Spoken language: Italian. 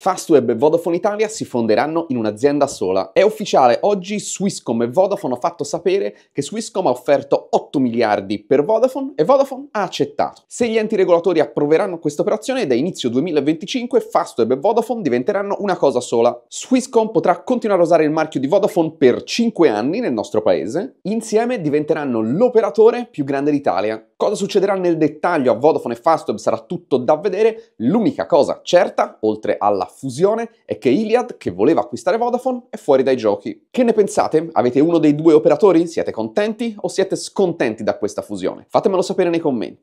Fastweb e Vodafone Italia si fonderanno in un'azienda sola. È ufficiale, oggi Swisscom e Vodafone hanno fatto sapere che Swisscom ha offerto 8 miliardi per Vodafone e Vodafone ha accettato. Se gli enti regolatori approveranno questa operazione, da inizio 2025 Fastweb e Vodafone diventeranno una cosa sola. Swisscom potrà continuare a usare il marchio di Vodafone per 5 anni nel nostro paese. Insieme diventeranno l'operatore più grande d'Italia. Cosa succederà nel dettaglio a Vodafone e Fastweb sarà tutto da vedere. L'unica cosa certa, oltre alla fusione è che Iliad, che voleva acquistare Vodafone, è fuori dai giochi. Che ne pensate? Avete uno dei due operatori? Siete contenti o siete scontenti da questa fusione? Fatemelo sapere nei commenti.